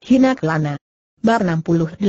Hina Kelana. Bar 68.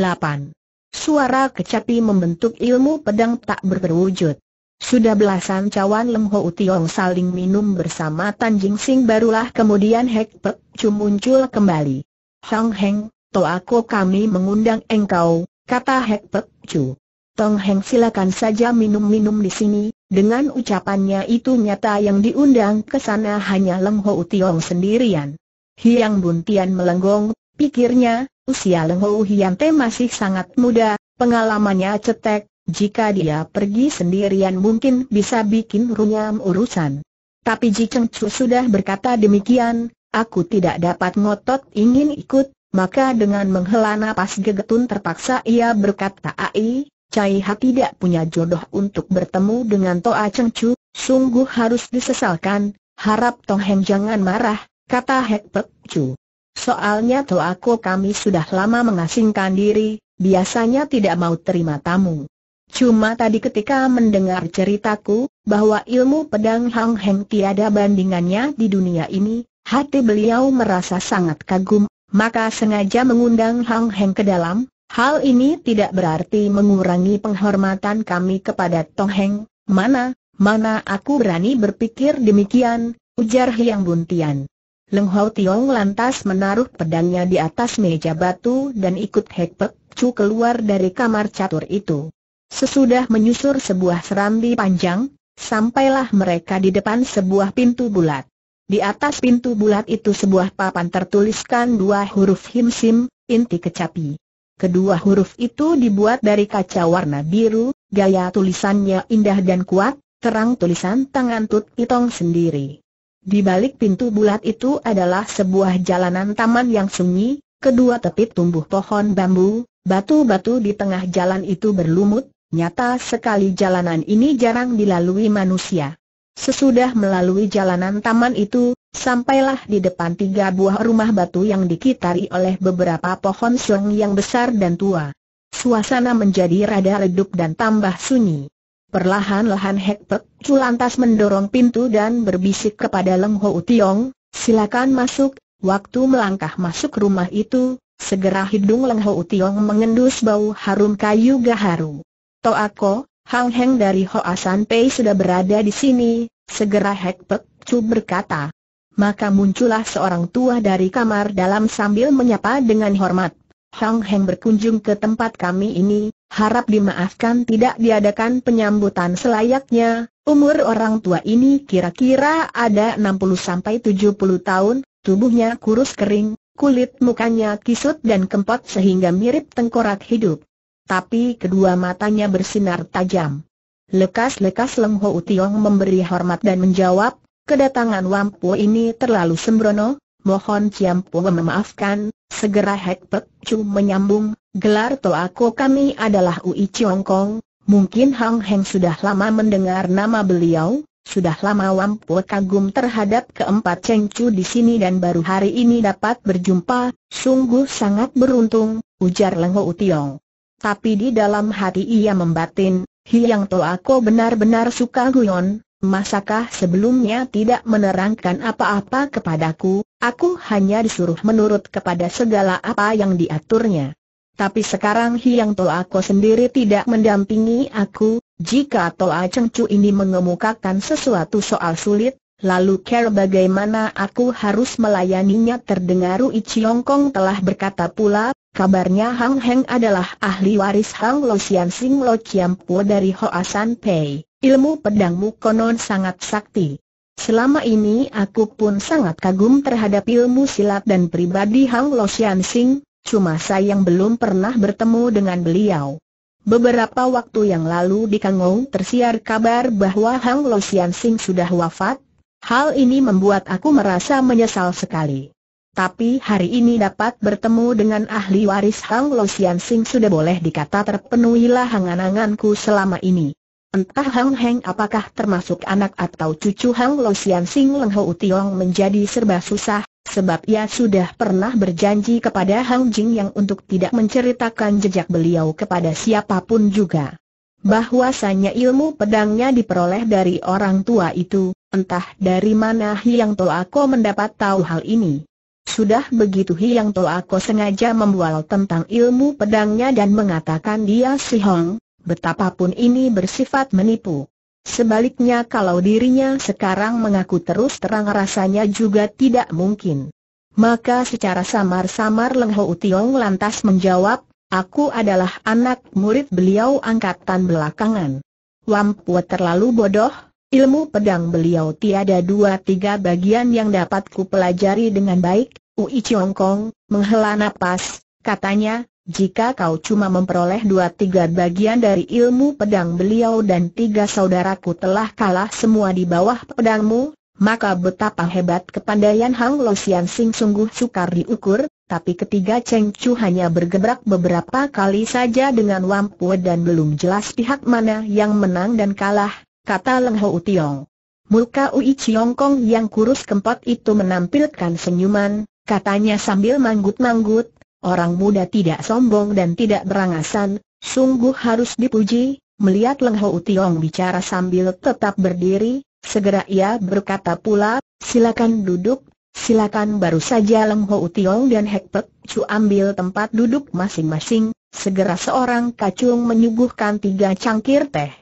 Suara kecapi membentuk ilmu pedang tak berwujud. Sudah belasan cawan Lem Ho utiong saling minum bersama Tan Jing Sing barulah kemudian Hek Pek Chu muncul kembali. Hang Heng, to aku kami mengundang engkau, kata Hek Pek Chu. Tong Heng silakan saja minum-minum di sini, dengan ucapannya itu nyata yang diundang ke sana hanya Lem Ho utiong sendirian. Hiang Buntian melenggong, Pikirnya, usia Leng Hou Hiante masih sangat muda, pengalamannya cetek, jika dia pergi sendirian mungkin bisa bikin runyam urusan. Tapi Ji Cheng Chu sudah berkata demikian, aku tidak dapat ngotot ingin ikut, maka dengan menghela napas gegetun terpaksa ia berkata ai, Cai Ha tidak punya jodoh untuk bertemu dengan Toa Cheng Chu, sungguh harus disesalkan, harap Tong Heng jangan marah, kata Hek Pek Chu. Soalnya aku kami sudah lama mengasingkan diri, biasanya tidak mau terima tamu. Cuma tadi ketika mendengar ceritaku, bahwa ilmu pedang Hang Heng tiada bandingannya di dunia ini, hati beliau merasa sangat kagum, maka sengaja mengundang Hang Heng ke dalam. Hal ini tidak berarti mengurangi penghormatan kami kepada Tong Heng, mana, mana aku berani berpikir demikian, ujar Hyang Buntian. Leng Hau Tiong lantas menaruh pedangnya di atas meja batu dan ikut Hek Pek Chu keluar dari kamar catur itu. Sesudah menyusur sebuah serambi panjang, sampailah mereka di depan sebuah pintu bulat. Di atas pintu bulat itu sebuah papan tertuliskan dua huruf himsim, inti kecapi. Kedua huruf itu dibuat dari kaca warna biru, gaya tulisannya indah dan kuat, terang tulisan tangan Tut Itong sendiri. Di balik pintu bulat itu adalah sebuah jalanan taman yang sunyi, kedua tepi tumbuh pohon bambu, batu-batu di tengah jalan itu berlumut, nyata sekali jalanan ini jarang dilalui manusia. Sesudah melalui jalanan taman itu, sampailah di depan tiga buah rumah batu yang dikitari oleh beberapa pohon sung yang besar dan tua. Suasana menjadi rada redup dan tambah sunyi. Perlahan-lahan Hekpek Chu lantas mendorong pintu dan berbisik kepada Leng Ho Tiong, silakan masuk, waktu melangkah masuk rumah itu, segera hidung Leng Ho Tiong mengendus bau harum kayu gaharu. aku, Hang Heng dari Ho Asan Pei sudah berada di sini, segera Hekpek Chu berkata. Maka muncullah seorang tua dari kamar dalam sambil menyapa dengan hormat. Hang Heng berkunjung ke tempat kami ini, harap dimaafkan tidak diadakan penyambutan selayaknya, umur orang tua ini kira-kira ada 60-70 tahun, tubuhnya kurus kering, kulit mukanya kisut dan kempot sehingga mirip tengkorak hidup. Tapi kedua matanya bersinar tajam. Lekas-lekas Leng Ho Utiong memberi hormat dan menjawab, kedatangan Wampu ini terlalu sembrono, mohon Ciampu memaafkan, Segera Hek Pek Chu menyambung, gelar Toako kami adalah Ui Chiong Kong, mungkin Hang Heng sudah lama mendengar nama beliau, sudah lama Wampu kagum terhadap keempat Cheng Chu di sini dan baru hari ini dapat berjumpa, sungguh sangat beruntung, ujar Lengho Utiong. Tapi di dalam hati ia membatin, Hiang Toako benar-benar suka Guyon, Masakah sebelumnya tidak menerangkan apa-apa kepadaku, aku hanya disuruh menurut kepada segala apa yang diaturnya. Tapi sekarang Hiang Toa aku sendiri tidak mendampingi aku, jika Toa Cheng Chu ini mengemukakan sesuatu soal sulit, lalu care bagaimana aku harus melayaninya Terdengar Ui Chiong Kong telah berkata pula, kabarnya Hang Heng adalah ahli waris Hang Lo Sian Sing Lo Chiam Po dari Hoa San Pei. Ilmu pedangmu konon sangat sakti. Selama ini aku pun sangat kagum terhadap ilmu silat dan pribadi Hang Lo Xian Sing, cuma sayang belum pernah bertemu dengan beliau. Beberapa waktu yang lalu di Kangou tersiar kabar bahwa Hang Lo Xian Sing sudah wafat, hal ini membuat aku merasa menyesal sekali. Tapi hari ini dapat bertemu dengan ahli waris Hang Lo Xian Sing sudah boleh dikata terpenuhilah hangan-hanganku selama ini. Entah Hang Heng apakah termasuk anak atau cucu Hang Lo Sian Sing Leng Ho Tiong menjadi serba susah, sebab ia sudah pernah berjanji kepada Hang Jing yang untuk tidak menceritakan jejak beliau kepada siapapun juga. Bahwasanya ilmu pedangnya diperoleh dari orang tua itu, entah dari mana Hiang Toako mendapat tahu hal ini. Sudah begitu Hiang Toako sengaja membual tentang ilmu pedangnya dan mengatakan dia si Hong, betapapun ini bersifat menipu. Sebaliknya kalau dirinya sekarang mengaku terus terang rasanya juga tidak mungkin. Maka secara samar-samar Leng Ho Tiong lantas menjawab, aku adalah anak murid beliau angkatan belakangan. Wampua terlalu bodoh, ilmu pedang beliau tiada dua tiga bagian yang dapat pelajari dengan baik, Ui Chiong Kong, menghela nafas, katanya, jika kau cuma memperoleh dua tiga bagian dari ilmu pedang beliau dan tiga saudaraku telah kalah semua di bawah pedangmu, maka betapa hebat kepandaian Hang Lo Sian Sing sungguh sukar diukur, tapi ketiga Cheng Chu hanya bergebrak beberapa kali saja dengan Wampu dan belum jelas pihak mana yang menang dan kalah, kata Leng Ho Tiong. Muka Ui Chiong Kong yang kurus kempot itu menampilkan senyuman, katanya sambil manggut-manggut, Orang muda tidak sombong dan tidak berangasan, sungguh harus dipuji, melihat Leng Ho Tiong bicara sambil tetap berdiri, segera ia berkata pula, silakan duduk, silakan baru saja Leng Ho Tiong dan Hek Pek Cu ambil tempat duduk masing-masing, segera seorang kacung menyuguhkan tiga cangkir teh.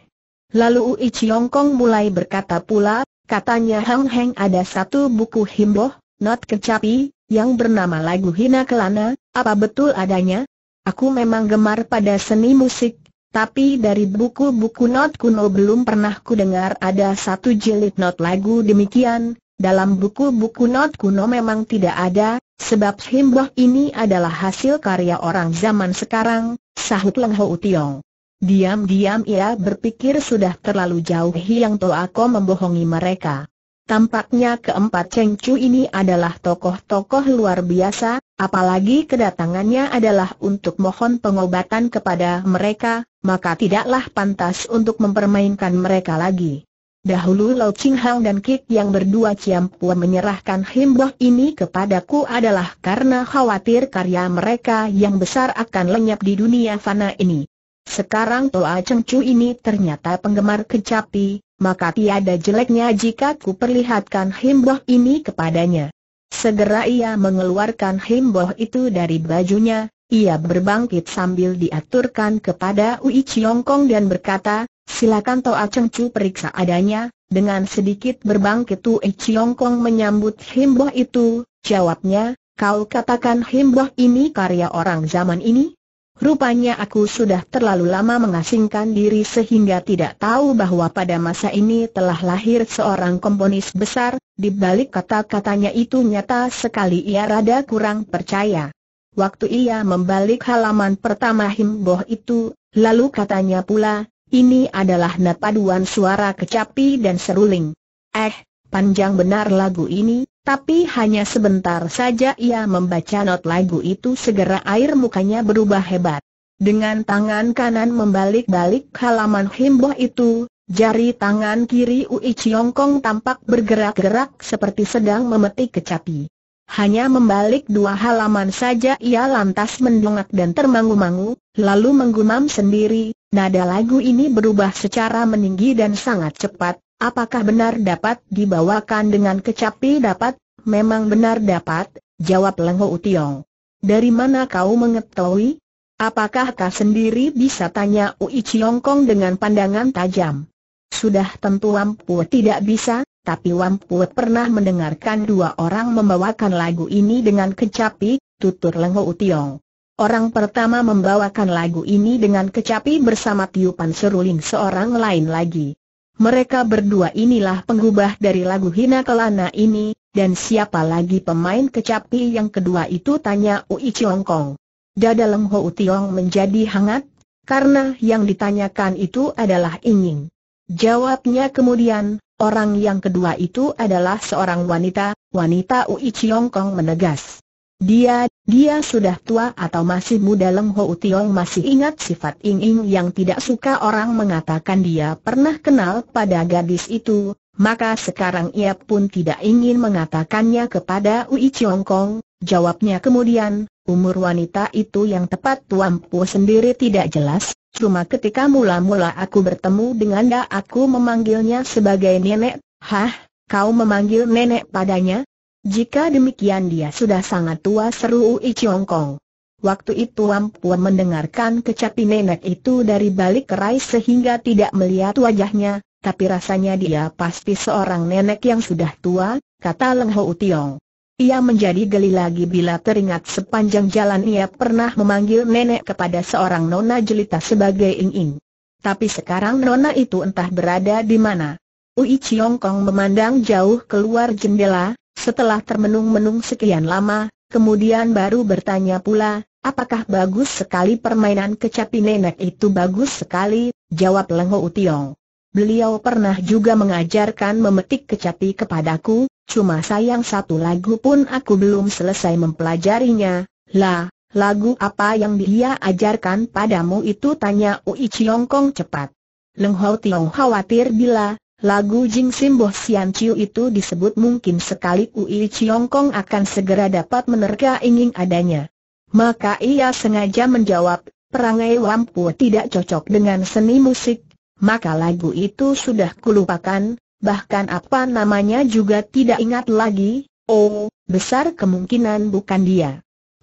Lalu Ui Chiong Kong mulai berkata pula, katanya Hang Heng ada satu buku himboh, not kecapi, yang bernama lagu Hina Kelana, apa betul adanya? Aku memang gemar pada seni musik, tapi dari buku-buku not kuno belum pernah ku dengar ada satu jilid not lagu demikian, dalam buku-buku not kuno memang tidak ada, sebab himbah ini adalah hasil karya orang zaman sekarang, sahut Leng Ho Tiong. Diam-diam ia berpikir sudah terlalu jauh Hiang aku membohongi mereka. Tampaknya keempat Cheng Chu ini adalah tokoh-tokoh luar biasa, apalagi kedatangannya adalah untuk mohon pengobatan kepada mereka, maka tidaklah pantas untuk mempermainkan mereka lagi. Dahulu Lau Ching Hang dan Kik yang berdua Pua menyerahkan himboh ini kepadaku adalah karena khawatir karya mereka yang besar akan lenyap di dunia fana ini. Sekarang Toa Cheng Chu ini ternyata penggemar kecapi, maka tiada jeleknya jika ku perlihatkan himboh ini kepadanya. Segera ia mengeluarkan himboh itu dari bajunya, ia berbangkit sambil diaturkan kepada Ui Chiong Kong dan berkata, silakan Toa Cheng Chu periksa adanya, dengan sedikit berbangkit Ui Chiong Kong menyambut himboh itu, jawabnya, kau katakan himboh ini karya orang zaman ini? Rupanya aku sudah terlalu lama mengasingkan diri sehingga tidak tahu bahwa pada masa ini telah lahir seorang komponis besar, di balik kata-katanya itu nyata sekali ia rada kurang percaya. Waktu ia membalik halaman pertama himboh itu, lalu katanya pula, ini adalah napaduan suara kecapi dan seruling. Eh, panjang benar lagu ini, tapi hanya sebentar saja ia membaca not lagu itu segera air mukanya berubah hebat. Dengan tangan kanan membalik-balik halaman himboh itu, jari tangan kiri Ui Chiong Kong tampak bergerak-gerak seperti sedang memetik kecapi. Hanya membalik dua halaman saja ia lantas mendongak dan termangu-mangu, lalu menggumam sendiri, nada lagu ini berubah secara meninggi dan sangat cepat, Apakah benar dapat dibawakan dengan kecapi dapat? Memang benar dapat, jawab Lengho Utiong. Dari mana kau mengetahui? Apakah kau sendiri bisa tanya Ui Kong dengan pandangan tajam? Sudah tentu Wampu tidak bisa, tapi Wampu pernah mendengarkan dua orang membawakan lagu ini dengan kecapi, tutur Lengho Utiong. Orang pertama membawakan lagu ini dengan kecapi bersama tiupan seruling seorang lain lagi. Mereka berdua inilah pengubah dari lagu Hina Kelana ini, dan siapa lagi pemain kecapi yang kedua itu tanya Ui Chiong Kong. Dada Leng Ho Tiong menjadi hangat, karena yang ditanyakan itu adalah ingin. Jawabnya kemudian, orang yang kedua itu adalah seorang wanita, wanita Ui Chiong Kong menegas. Dia, dia sudah tua atau masih muda Leng Ho Tiong masih ingat sifat Ing Ing yang tidak suka orang mengatakan dia pernah kenal pada gadis itu, maka sekarang ia pun tidak ingin mengatakannya kepada Ui Chiong Kong, jawabnya kemudian, umur wanita itu yang tepat tuan pu sendiri tidak jelas, cuma ketika mula-mula aku bertemu dengan dia aku memanggilnya sebagai nenek, hah, kau memanggil nenek padanya? Jika demikian dia sudah sangat tua seru Ui Chiong Kong. Waktu itu Ampuan mendengarkan kecapi nenek itu dari balik kerai sehingga tidak melihat wajahnya, tapi rasanya dia pasti seorang nenek yang sudah tua, kata Leng Ho Tiong. Ia menjadi geli lagi bila teringat sepanjang jalan ia pernah memanggil nenek kepada seorang nona jelita sebagai Ing Ing. Tapi sekarang nona itu entah berada di mana. Ui Chiong Kong memandang jauh keluar jendela, setelah termenung-menung sekian lama, kemudian baru bertanya pula, apakah bagus sekali permainan kecapi nenek itu bagus sekali, jawab Lengho Utiong. Beliau pernah juga mengajarkan memetik kecapi kepadaku, cuma sayang satu lagu pun aku belum selesai mempelajarinya, lah, lagu apa yang dia ajarkan padamu itu tanya Ui Chiong Kong cepat. Leng Utiong Tiong khawatir bila Lagu Jing Simboh Sian Chiu itu disebut mungkin sekali Ui Chiong Kong akan segera dapat menerka ingin adanya. Maka ia sengaja menjawab, perangai Wampu tidak cocok dengan seni musik, maka lagu itu sudah kulupakan, bahkan apa namanya juga tidak ingat lagi, oh, besar kemungkinan bukan dia.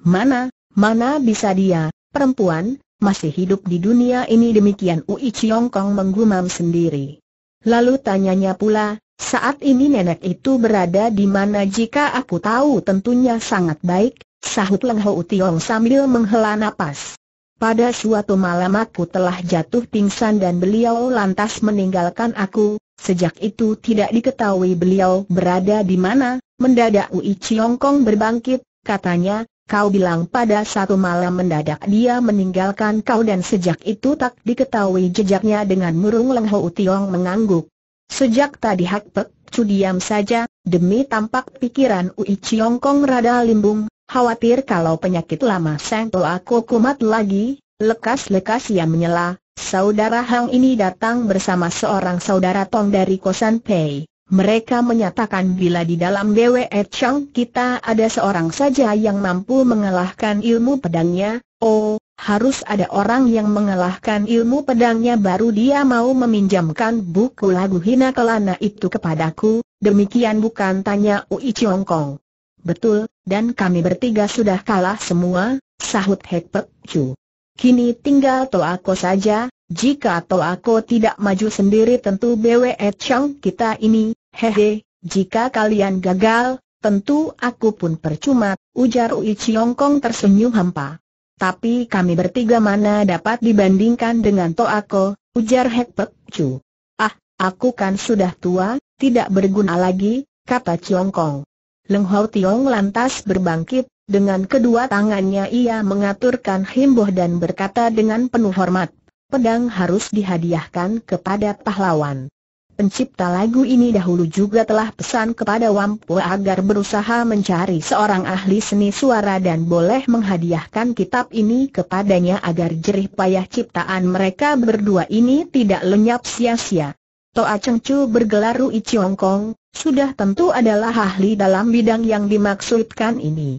Mana, mana bisa dia, perempuan, masih hidup di dunia ini demikian Ui Chiong Kong menggumam sendiri. Lalu tanyanya pula, saat ini nenek itu berada di mana jika aku tahu tentunya sangat baik, sahut Leng Ho Tiong sambil menghela napas. Pada suatu malam aku telah jatuh pingsan dan beliau lantas meninggalkan aku, sejak itu tidak diketahui beliau berada di mana, mendadak Ui Chiong Kong berbangkit, katanya, Kau bilang pada satu malam mendadak dia meninggalkan kau dan sejak itu tak diketahui jejaknya dengan murung Leng Ho Tiong mengangguk. Sejak tadi Hak Pek Cu diam saja, demi tampak pikiran Ui Chiong Kong rada limbung, khawatir kalau penyakit lama Seng Toa kumat lagi, lekas-lekas ia menyela, saudara Hang ini datang bersama seorang saudara Tong dari Kosan Pei. Mereka menyatakan bila di dalam Dewa er Chang kita ada seorang saja yang mampu mengalahkan ilmu pedangnya, oh, harus ada orang yang mengalahkan ilmu pedangnya baru dia mau meminjamkan buku lagu Hina Kelana itu kepadaku, demikian bukan tanya Ui Chiong Kong. Betul, dan kami bertiga sudah kalah semua, sahut Hek Pek Chu. Kini tinggal Toako saja, jika atau aku tidak maju sendiri tentu BWE Chang kita ini, hehe, jika kalian gagal, tentu aku pun percuma, ujar Ui Chiong Kong tersenyum hampa. Tapi kami bertiga mana dapat dibandingkan dengan Toako, ujar Hek Pek Chu. Ah, aku kan sudah tua, tidak berguna lagi, kata Chiong Kong. Leng Hau Tiong lantas berbangkit, dengan kedua tangannya ia mengaturkan himbuh dan berkata dengan penuh hormat pedang harus dihadiahkan kepada pahlawan. Pencipta lagu ini dahulu juga telah pesan kepada Wampu agar berusaha mencari seorang ahli seni suara dan boleh menghadiahkan kitab ini kepadanya agar jerih payah ciptaan mereka berdua ini tidak lenyap sia-sia. Toa Chengcu bergelar Rui Chiong Kong, sudah tentu adalah ahli dalam bidang yang dimaksudkan ini.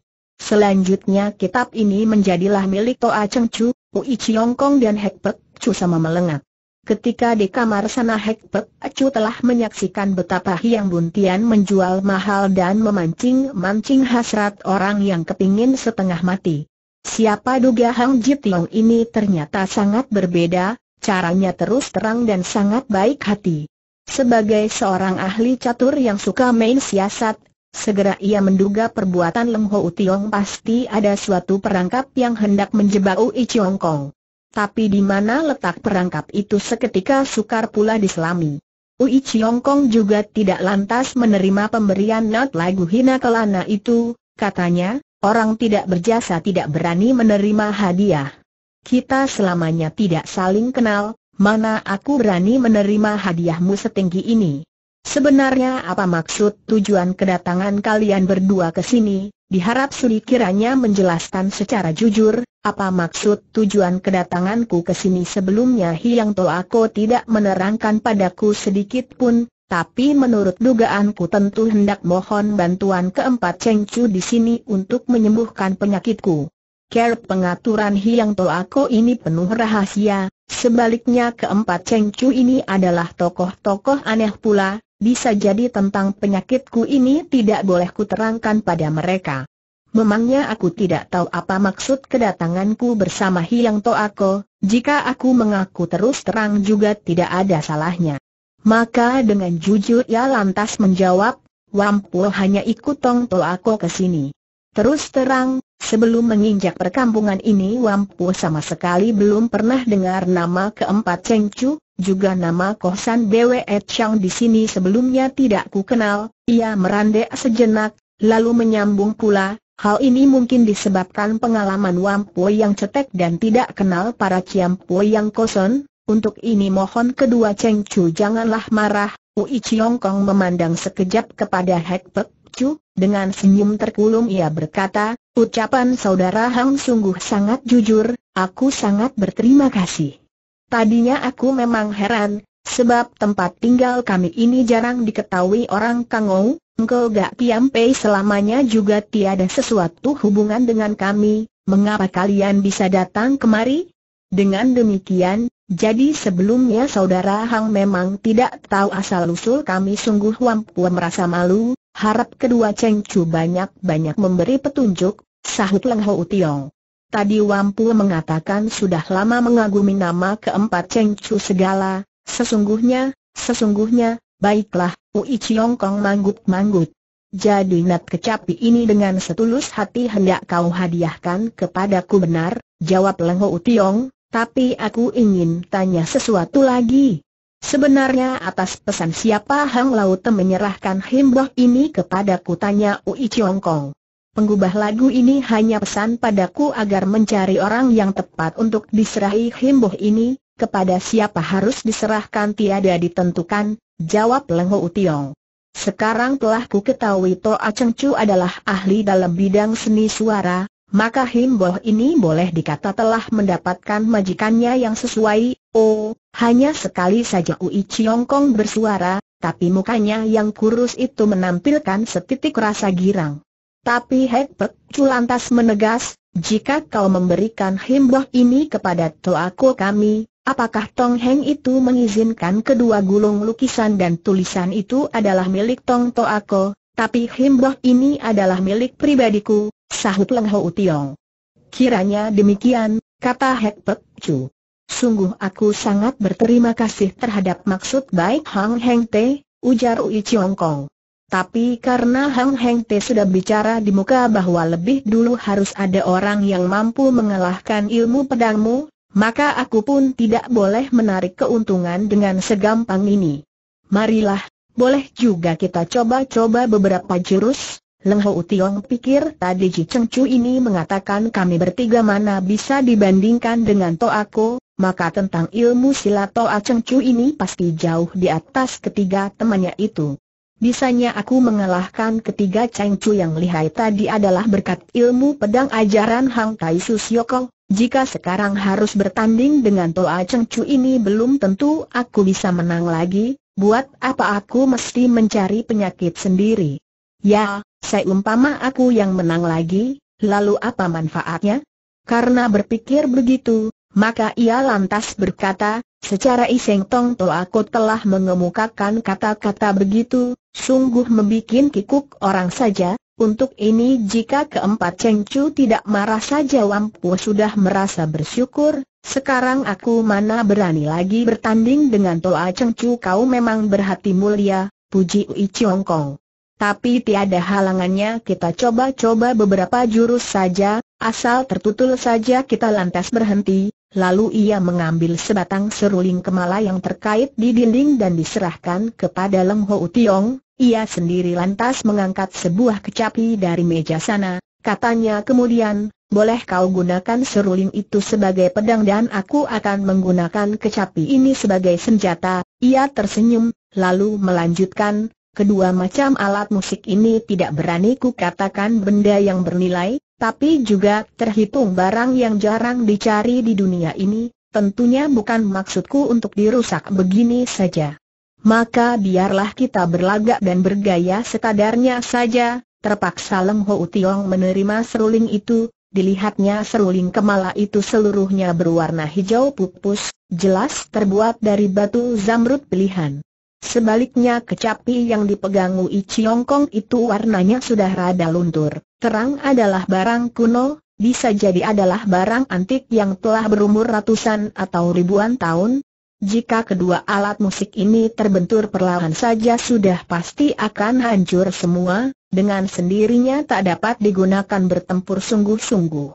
Selanjutnya kitab ini menjadilah milik Toa Cheng Chu, Ui Chiong Kong dan Hek Pek Chu sama melengak. Ketika di kamar sana Hek Pek Chu telah menyaksikan betapa Hiang Buntian menjual mahal dan memancing-mancing hasrat orang yang kepingin setengah mati. Siapa duga Hang Ji Tiong ini ternyata sangat berbeda, caranya terus terang dan sangat baik hati. Sebagai seorang ahli catur yang suka main siasat, Segera ia menduga perbuatan Leng Ho Tiong pasti ada suatu perangkap yang hendak menjebak Ui Chiong Kong. Tapi di mana letak perangkap itu seketika sukar pula diselami. Ui Chiong Kong juga tidak lantas menerima pemberian not lagu hina kelana itu, katanya, orang tidak berjasa tidak berani menerima hadiah. Kita selamanya tidak saling kenal, mana aku berani menerima hadiahmu setinggi ini. Sebenarnya apa maksud tujuan kedatangan kalian berdua ke sini? Diharap Suri kiranya menjelaskan secara jujur, apa maksud tujuan kedatanganku ke sini sebelumnya Hiang aku tidak menerangkan padaku sedikit pun, tapi menurut dugaanku tentu hendak mohon bantuan keempat Cengcu di sini untuk menyembuhkan penyakitku. Care pengaturan Hiang aku ini penuh rahasia, sebaliknya keempat Cengcu ini adalah tokoh-tokoh aneh pula, bisa jadi tentang penyakitku ini tidak boleh kuterangkan pada mereka. Memangnya aku tidak tahu apa maksud kedatanganku bersama Hiang Toako, jika aku mengaku terus terang juga tidak ada salahnya. Maka dengan jujur ia lantas menjawab, Wampu hanya ikut Tong Toako ke sini. Terus terang, sebelum menginjak perkampungan ini Wampu sama sekali belum pernah dengar nama keempat Cheng Chu, juga nama San Bwe Chang di sini sebelumnya tidak ku kenal, ia merandek sejenak, lalu menyambung pula, hal ini mungkin disebabkan pengalaman Po yang cetek dan tidak kenal para Po yang kosong, untuk ini mohon kedua Cheng Chu janganlah marah, Ui Chiong Kong memandang sekejap kepada Hek Pek Chu, dengan senyum terkulum ia berkata, ucapan saudara Hang sungguh sangat jujur, aku sangat berterima kasih. Tadinya aku memang heran, sebab tempat tinggal kami ini jarang diketahui orang Kangou, engkau gak piampei selamanya juga tiada sesuatu hubungan dengan kami, mengapa kalian bisa datang kemari? Dengan demikian, jadi sebelumnya saudara Hang memang tidak tahu asal-usul kami sungguh Wampua merasa malu, harap kedua cengcu banyak-banyak memberi petunjuk, sahut Leng Ho Tiong. Tadi Wampu mengatakan sudah lama mengagumi nama keempat Cheng Chu segala, sesungguhnya, sesungguhnya, baiklah, Ui Chiong Kong manggut-manggut. Jadi nat kecapi ini dengan setulus hati hendak kau hadiahkan kepadaku benar, jawab Lengho Utiong, tapi aku ingin tanya sesuatu lagi. Sebenarnya atas pesan siapa Hang Laut menyerahkan himbah ini kepadaku tanya Ui Chiong Kong. Penggubah lagu ini hanya pesan padaku agar mencari orang yang tepat untuk diserahi himbuh ini, kepada siapa harus diserahkan tiada ditentukan, jawab Lengho Utiong. Sekarang telah ku ketahui to Cheng Chu adalah ahli dalam bidang seni suara, maka himboh ini boleh dikata telah mendapatkan majikannya yang sesuai, oh, hanya sekali saja Ui Chiong Kong bersuara, tapi mukanya yang kurus itu menampilkan setitik rasa girang. Tapi Pek Cu lantas menegas, jika kau memberikan himbah ini kepada Toako kami, apakah Tong Heng itu mengizinkan kedua gulung lukisan dan tulisan itu adalah milik Tong Toako, tapi himbah ini adalah milik pribadiku, sahut Leng Ho Tiong. Kiranya demikian, kata Pek Chu. Sungguh aku sangat berterima kasih terhadap maksud baik Hang Heng Te, ujar Ui Chiong Kong. Tapi karena Hang Heng Te sudah bicara di muka bahwa lebih dulu harus ada orang yang mampu mengalahkan ilmu pedangmu, maka aku pun tidak boleh menarik keuntungan dengan segampang ini. Marilah, boleh juga kita coba-coba beberapa jurus. Leng Ho Tiong pikir tadi Ji Cheng Chu ini mengatakan kami bertiga mana bisa dibandingkan dengan Toako, maka tentang ilmu silat Toa Cheng Chu ini pasti jauh di atas ketiga temannya itu. Bisanya aku mengalahkan ketiga cengcu yang lihai tadi adalah berkat ilmu pedang ajaran Hang Tai Susyoko. Jika sekarang harus bertanding dengan Toa Cengcu ini belum tentu aku bisa menang lagi, buat apa aku mesti mencari penyakit sendiri? Ya, seumpama aku yang menang lagi, lalu apa manfaatnya? Karena berpikir begitu, maka ia lantas berkata, Secara iseng Tong aku telah mengemukakan kata-kata begitu, sungguh membuat kikuk orang saja, untuk ini jika keempat Cheng Chu tidak marah saja Wampu sudah merasa bersyukur, sekarang aku mana berani lagi bertanding dengan Toa Cheng Chu kau memang berhati mulia, puji Ui Chiong Kong. Tapi tiada halangannya kita coba-coba beberapa jurus saja, asal tertutul saja kita lantas berhenti, Lalu ia mengambil sebatang seruling kemala yang terkait di dinding dan diserahkan kepada Leng Ho Tiong. Ia sendiri lantas mengangkat sebuah kecapi dari meja sana. Katanya kemudian, boleh kau gunakan seruling itu sebagai pedang dan aku akan menggunakan kecapi ini sebagai senjata. Ia tersenyum, lalu melanjutkan, kedua macam alat musik ini tidak berani ku katakan benda yang bernilai, tapi juga terhitung barang yang jarang dicari di dunia ini, tentunya bukan maksudku untuk dirusak begini saja. Maka biarlah kita berlagak dan bergaya sekadarnya saja, terpaksa Leng Ho Tiong menerima seruling itu, dilihatnya seruling kemala itu seluruhnya berwarna hijau pupus, jelas terbuat dari batu zamrud pilihan. Sebaliknya kecapi yang dipegang Ui Kong itu warnanya sudah rada luntur, terang adalah barang kuno, bisa jadi adalah barang antik yang telah berumur ratusan atau ribuan tahun. Jika kedua alat musik ini terbentur perlahan saja sudah pasti akan hancur semua, dengan sendirinya tak dapat digunakan bertempur sungguh-sungguh.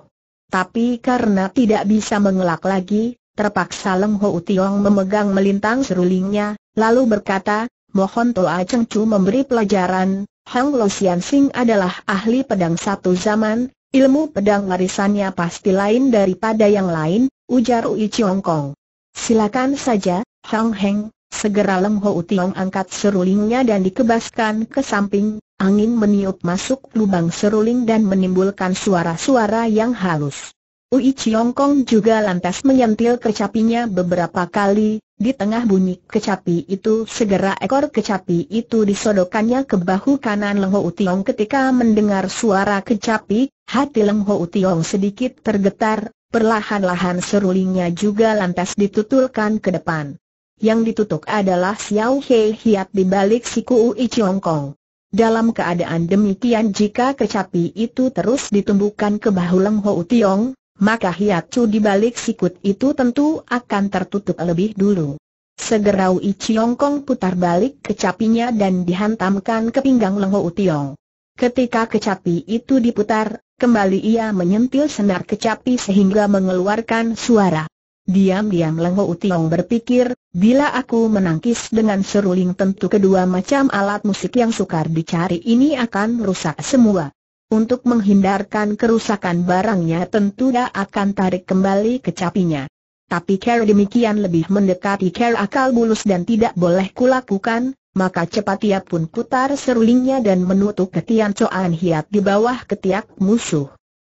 Tapi karena tidak bisa mengelak lagi, Terpaksa Leng Ho Tiong memegang melintang serulingnya, lalu berkata, Mohon Toa Cheng Chu memberi pelajaran, Hang Lo Sian Sing adalah ahli pedang satu zaman, ilmu pedang warisannya pasti lain daripada yang lain, ujar Ui Chiong Kong. Silakan saja, Hang Heng, segera Leng Ho Tiong angkat serulingnya dan dikebaskan ke samping, angin meniup masuk lubang seruling dan menimbulkan suara-suara yang halus. Ui Chiong Kong juga lantas menyentil kecapinya beberapa kali, di tengah bunyi kecapi itu segera ekor kecapi itu disodokannya ke bahu kanan Leng Ho Tiong ketika mendengar suara kecapi, hati Leng Ho Tiong sedikit tergetar, perlahan-lahan serulingnya juga lantas ditutulkan ke depan. Yang ditutup adalah Xiao Hei Hiat di balik siku Ui Chiong Kong. Dalam keadaan demikian jika kecapi itu terus ditumbukan ke bahu Leng Ho Tiong, maka hiacu di balik sikut itu tentu akan tertutup lebih dulu. Segera Ui Chiong Kong putar balik kecapinya dan dihantamkan ke pinggang Leng Ho Tiong. Ketika kecapi itu diputar, kembali ia menyentil senar kecapi sehingga mengeluarkan suara. Diam-diam Leng Ho Tiong berpikir, bila aku menangkis dengan seruling tentu kedua macam alat musik yang sukar dicari ini akan rusak semua. Untuk menghindarkan kerusakan barangnya tentu dia akan tarik kembali ke capinya. Tapi care demikian lebih mendekati care akal bulus dan tidak boleh kulakukan, maka cepat ia pun putar serulingnya dan menutup ketian Coan Hiat di bawah ketiak musuh.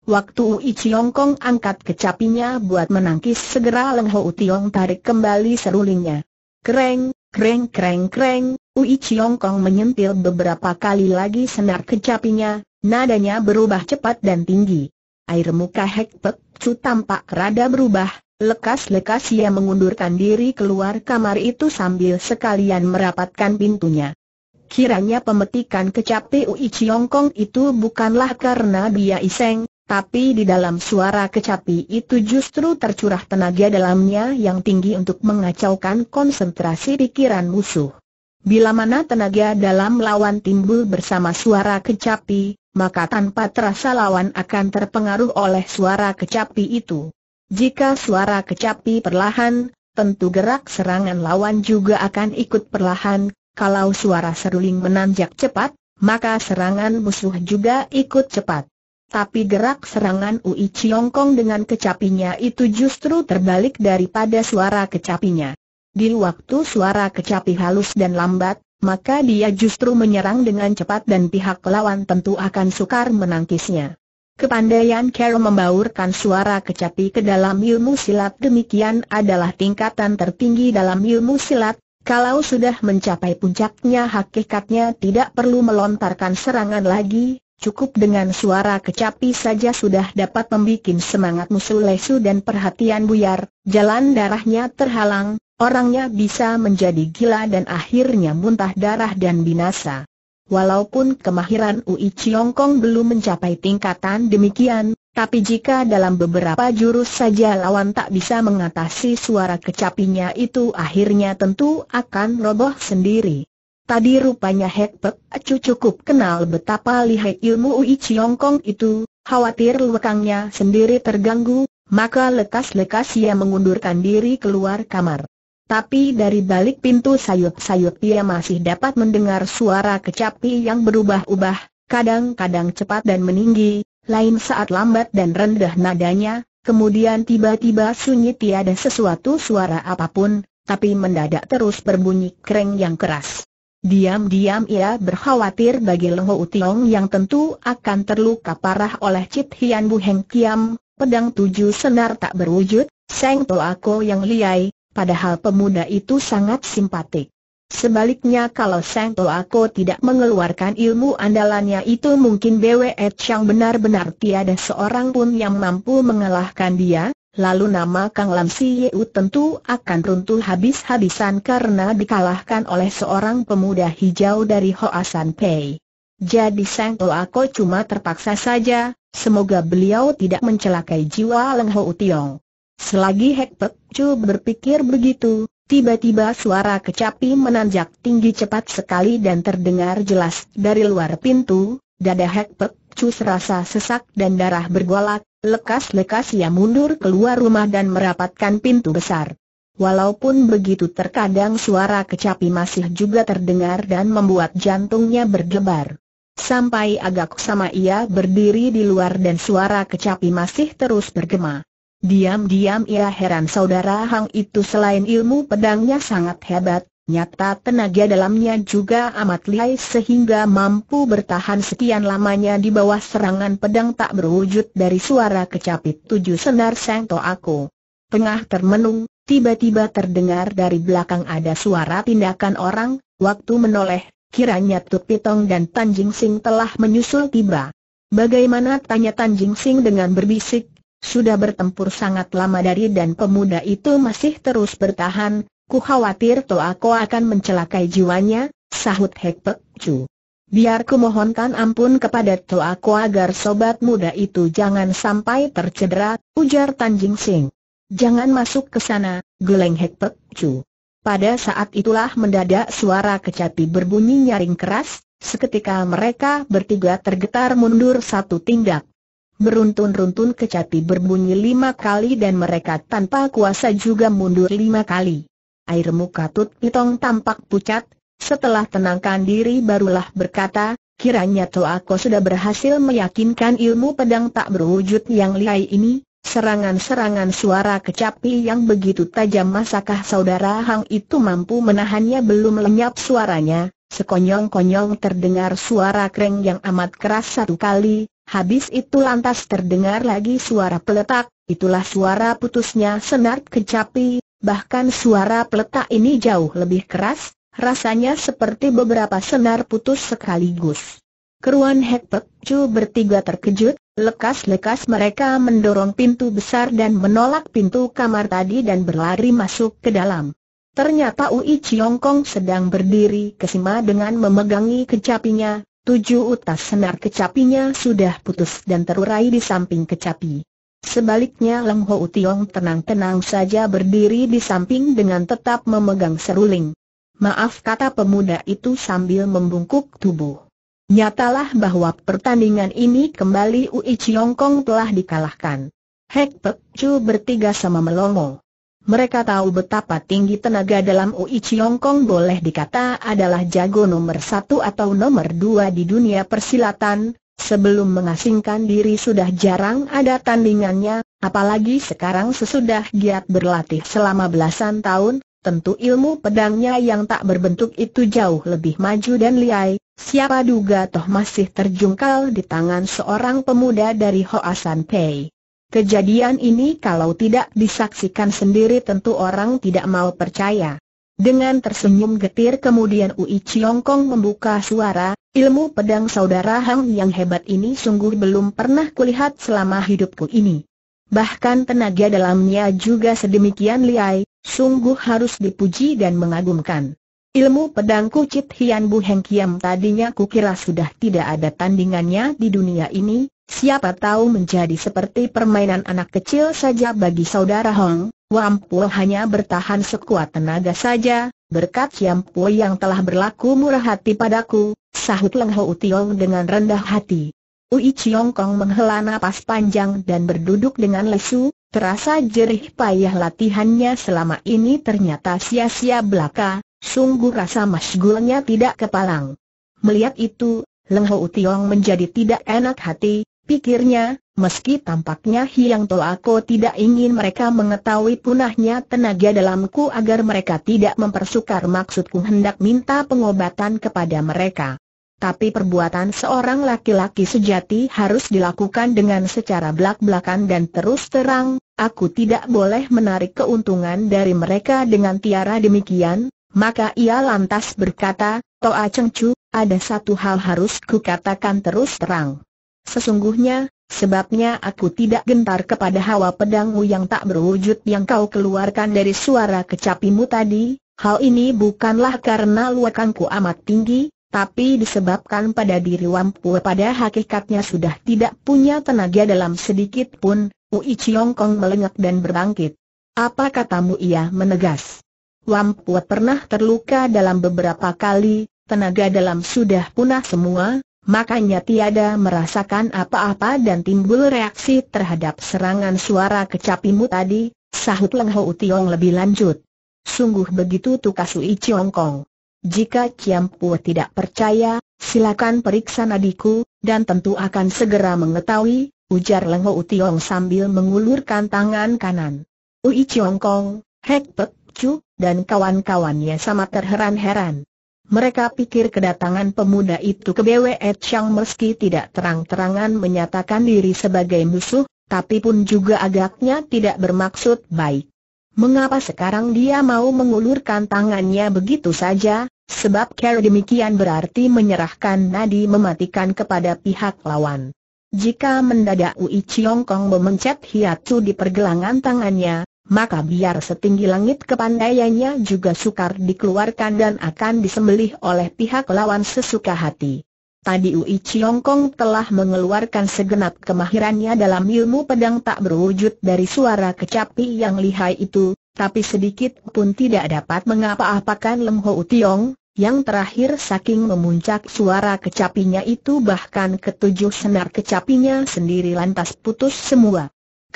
Waktu Ui Chiong Kong angkat kecapinya buat menangkis segera Leng Ho Tiong tarik kembali serulingnya. Kereng, Kreng kreng kreng, Ui Chiong Kong menyentil beberapa kali lagi senar kecapinya, nadanya berubah cepat dan tinggi. Air muka Hek Pek Cu tampak rada berubah, lekas-lekas ia mengundurkan diri keluar kamar itu sambil sekalian merapatkan pintunya. Kiranya pemetikan kecapi Ui Chiong Kong itu bukanlah karena dia iseng, tapi di dalam suara kecapi itu justru tercurah tenaga dalamnya yang tinggi untuk mengacaukan konsentrasi pikiran musuh. Bila mana tenaga dalam lawan timbul bersama suara kecapi, maka tanpa terasa lawan akan terpengaruh oleh suara kecapi itu. Jika suara kecapi perlahan, tentu gerak serangan lawan juga akan ikut perlahan, kalau suara seruling menanjak cepat, maka serangan musuh juga ikut cepat. Tapi gerak serangan Ui Kong dengan kecapinya itu justru terbalik daripada suara kecapinya. Di waktu suara kecapi halus dan lambat, maka dia justru menyerang dengan cepat dan pihak lawan tentu akan sukar menangkisnya. Kepandaian Carol membaurkan suara kecapi ke dalam ilmu silat demikian adalah tingkatan tertinggi dalam ilmu silat, kalau sudah mencapai puncaknya hakikatnya tidak perlu melontarkan serangan lagi, Cukup dengan suara kecapi saja sudah dapat membuat semangat musuh lesu dan perhatian buyar, jalan darahnya terhalang, orangnya bisa menjadi gila dan akhirnya muntah darah dan binasa. Walaupun kemahiran Ui Chiong Kong belum mencapai tingkatan demikian, tapi jika dalam beberapa jurus saja lawan tak bisa mengatasi suara kecapinya itu akhirnya tentu akan roboh sendiri. Tadi rupanya Hek Pek Acu cukup kenal betapa lihai ilmu Ui Chiong Kong itu, khawatir lekangnya sendiri terganggu, maka lekas-lekas ia mengundurkan diri keluar kamar. Tapi dari balik pintu sayup-sayup ia masih dapat mendengar suara kecapi yang berubah-ubah, kadang-kadang cepat dan meninggi, lain saat lambat dan rendah nadanya, kemudian tiba-tiba sunyi tiada sesuatu suara apapun, tapi mendadak terus berbunyi kreng yang keras. Diam-diam ia berkhawatir bagi Lengho Utiong yang tentu akan terluka parah oleh Cip Hian Bu Heng Kiam, pedang tujuh senar tak berwujud, Seng Toako yang liai, padahal pemuda itu sangat simpatik. Sebaliknya kalau Seng Toako tidak mengeluarkan ilmu andalannya itu mungkin BWE yang benar-benar tiada seorang pun yang mampu mengalahkan dia, lalu nama Kang Lam Si Yeu tentu akan runtuh habis-habisan karena dikalahkan oleh seorang pemuda hijau dari Hoasan Pei. Jadi Sang Toako cuma terpaksa saja, semoga beliau tidak mencelakai jiwa Leng Ho Tiong. Selagi Hek Pek Chu berpikir begitu, Tiba-tiba suara kecapi menanjak tinggi cepat sekali dan terdengar jelas dari luar pintu, dada Hek Pek Chu serasa sesak dan darah bergolak, Lekas-lekas ia mundur keluar rumah dan merapatkan pintu besar. Walaupun begitu terkadang suara kecapi masih juga terdengar dan membuat jantungnya berdebar. Sampai agak sama ia berdiri di luar dan suara kecapi masih terus bergema. Diam-diam ia heran saudara Hang itu selain ilmu pedangnya sangat hebat, Nyata tenaga dalamnya juga amat lihai sehingga mampu bertahan sekian lamanya di bawah serangan pedang tak berwujud dari suara kecapit tujuh senar to aku. Tengah termenung, tiba-tiba terdengar dari belakang ada suara tindakan orang, waktu menoleh, kiranya Tupitong dan Tanjing Sing telah menyusul tiba. Bagaimana tanya Tanjing Sing dengan berbisik, sudah bertempur sangat lama dari dan pemuda itu masih terus bertahan, Ku khawatir ko akan mencelakai jiwanya, sahut Hek Pek Chu. Biar mohonkan ampun kepada ko agar sobat muda itu jangan sampai tercedera, ujar Tan Jing Sing. Jangan masuk ke sana, geleng Hek Pek Chu. Pada saat itulah mendadak suara kecapi berbunyi nyaring keras, seketika mereka bertiga tergetar mundur satu tindak. Beruntun-runtun kecapi berbunyi lima kali dan mereka tanpa kuasa juga mundur lima kali air muka Tut Pitong tampak pucat, setelah tenangkan diri barulah berkata, kiranya Toako sudah berhasil meyakinkan ilmu pedang tak berwujud yang lihai ini, serangan-serangan suara kecapi yang begitu tajam masakah saudara Hang itu mampu menahannya belum lenyap suaranya, sekonyong-konyong terdengar suara kreng yang amat keras satu kali, habis itu lantas terdengar lagi suara peletak, itulah suara putusnya senar kecapi, bahkan suara peletak ini jauh lebih keras, rasanya seperti beberapa senar putus sekaligus. Keruan Hek Pek Chu bertiga terkejut, lekas-lekas mereka mendorong pintu besar dan menolak pintu kamar tadi dan berlari masuk ke dalam. Ternyata Ui Chiong Kong sedang berdiri kesima dengan memegangi kecapinya, tujuh utas senar kecapinya sudah putus dan terurai di samping kecapi. Sebaliknya Leng Ho Utiong tenang-tenang saja berdiri di samping dengan tetap memegang seruling. Maaf kata pemuda itu sambil membungkuk tubuh. Nyatalah bahwa pertandingan ini kembali Ui Chiong Kong telah dikalahkan. Hek Pek Chu bertiga sama melongo. Mereka tahu betapa tinggi tenaga dalam Ui Chiong Kong boleh dikata adalah jago nomor satu atau nomor dua di dunia persilatan, Sebelum mengasingkan diri sudah jarang ada tandingannya, apalagi sekarang sesudah giat berlatih selama belasan tahun, tentu ilmu pedangnya yang tak berbentuk itu jauh lebih maju dan liai, siapa duga toh masih terjungkal di tangan seorang pemuda dari Hoasan Pei. Kejadian ini kalau tidak disaksikan sendiri tentu orang tidak mau percaya. Dengan tersenyum getir kemudian Ui Chiong Kong membuka suara, ilmu pedang saudara Hang yang hebat ini sungguh belum pernah kulihat selama hidupku ini. Bahkan tenaga dalamnya juga sedemikian liai, sungguh harus dipuji dan mengagumkan. Ilmu pedangku kucit Hian Bu Heng Kiam tadinya kukira sudah tidak ada tandingannya di dunia ini, siapa tahu menjadi seperti permainan anak kecil saja bagi saudara Hong, Wampu hanya bertahan sekuat tenaga saja, berkat Yampu yang telah berlaku murah hati padaku, sahut Leng Ho Utiong dengan rendah hati. Ui Chiong Kong menghela nafas panjang dan berduduk dengan lesu, terasa jerih payah latihannya selama ini ternyata sia-sia belaka, sungguh rasa masgulnya tidak kepalang. Melihat itu, Leng Ho Utiong menjadi tidak enak hati, Pikirnya, meski tampaknya Hiang Toa aku tidak ingin mereka mengetahui punahnya tenaga dalamku agar mereka tidak mempersukar maksudku hendak minta pengobatan kepada mereka. Tapi perbuatan seorang laki-laki sejati harus dilakukan dengan secara belak-belakan dan terus terang, aku tidak boleh menarik keuntungan dari mereka dengan tiara demikian, maka ia lantas berkata, Toa cengcu, ada satu hal harus kukatakan terus terang. Sesungguhnya, sebabnya aku tidak gentar kepada hawa pedangmu yang tak berwujud yang kau keluarkan dari suara kecapimu tadi, hal ini bukanlah karena luakanku amat tinggi, tapi disebabkan pada diri Wampu pada hakikatnya sudah tidak punya tenaga dalam sedikit pun, Ui Chiong Kong melengak dan berbangkit. Apa katamu ia menegas? Wampu pernah terluka dalam beberapa kali, tenaga dalam sudah punah semua, makanya tiada merasakan apa-apa dan timbul reaksi terhadap serangan suara kecapimu tadi, sahut Leng Ho Tiong lebih lanjut. Sungguh begitu Tukasui Chiong Kong. Jika Ciampu tidak percaya, silakan periksa nadiku, dan tentu akan segera mengetahui, ujar Leng Ho Tiong sambil mengulurkan tangan kanan. Ui Chiong Kong, Hek Pek Chu, dan kawan-kawannya sama terheran-heran. Mereka pikir kedatangan pemuda itu ke BWE Chang meski tidak terang-terangan menyatakan diri sebagai musuh, tapi pun juga agaknya tidak bermaksud baik. Mengapa sekarang dia mau mengulurkan tangannya begitu saja, sebab cara demikian berarti menyerahkan nadi mematikan kepada pihak lawan. Jika mendadak Ui Chiong Kong memencet hiatus di pergelangan tangannya, maka biar setinggi langit kepandaiannya juga sukar dikeluarkan dan akan disembelih oleh pihak lawan sesuka hati. Tadi Ui Chiong Kong telah mengeluarkan segenap kemahirannya dalam ilmu pedang tak berwujud dari suara kecapi yang lihai itu, tapi sedikit pun tidak dapat mengapa-apakan Lem Ho Tiong, yang terakhir saking memuncak suara kecapinya itu bahkan ketujuh senar kecapinya sendiri lantas putus semua.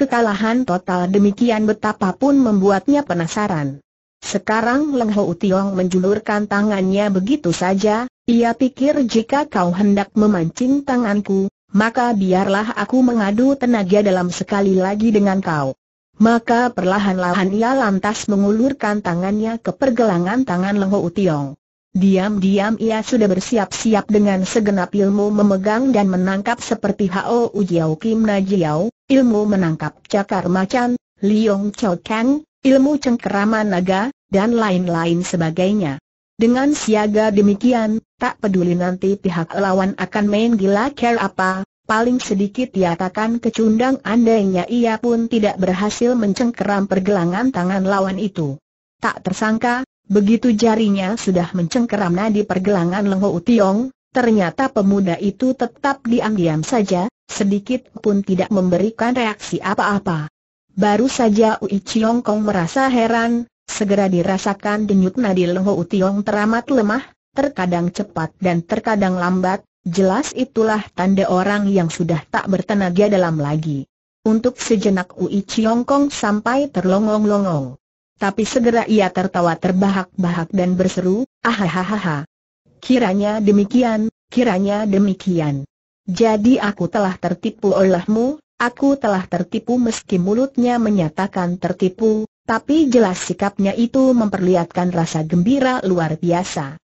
Kekalahan total demikian betapapun membuatnya penasaran. Sekarang Leng Ho Tiong menjulurkan tangannya begitu saja, ia pikir jika kau hendak memancing tanganku, maka biarlah aku mengadu tenaga dalam sekali lagi dengan kau. Maka perlahan-lahan ia lantas mengulurkan tangannya ke pergelangan tangan Leng Ho Tiong. Diam-diam ia sudah bersiap-siap dengan segenap ilmu memegang dan menangkap seperti Hao Ujiao Kim Najiao, ilmu menangkap cakar macan, liong Kang, ilmu cengkerama naga, dan lain-lain sebagainya. Dengan siaga demikian, tak peduli nanti pihak lawan akan main gila care apa, paling sedikit ia takkan kecundang andainya ia pun tidak berhasil mencengkeram pergelangan tangan lawan itu. Tak tersangka, begitu jarinya sudah mencengkeram nadi pergelangan Lengho Utiong, Ternyata pemuda itu tetap diam-diam saja, sedikit pun tidak memberikan reaksi apa-apa. Baru saja Ui Chiong Kong merasa heran, segera dirasakan denyut nadi Ho Tiong teramat lemah, terkadang cepat dan terkadang lambat, jelas itulah tanda orang yang sudah tak bertenaga dalam lagi. Untuk sejenak Ui Chiong Kong sampai terlongong-longong. Tapi segera ia tertawa terbahak-bahak dan berseru, ahahahaha. Kiranya demikian, kiranya demikian. Jadi aku telah tertipu olehmu, aku telah tertipu meski mulutnya menyatakan tertipu, tapi jelas sikapnya itu memperlihatkan rasa gembira luar biasa.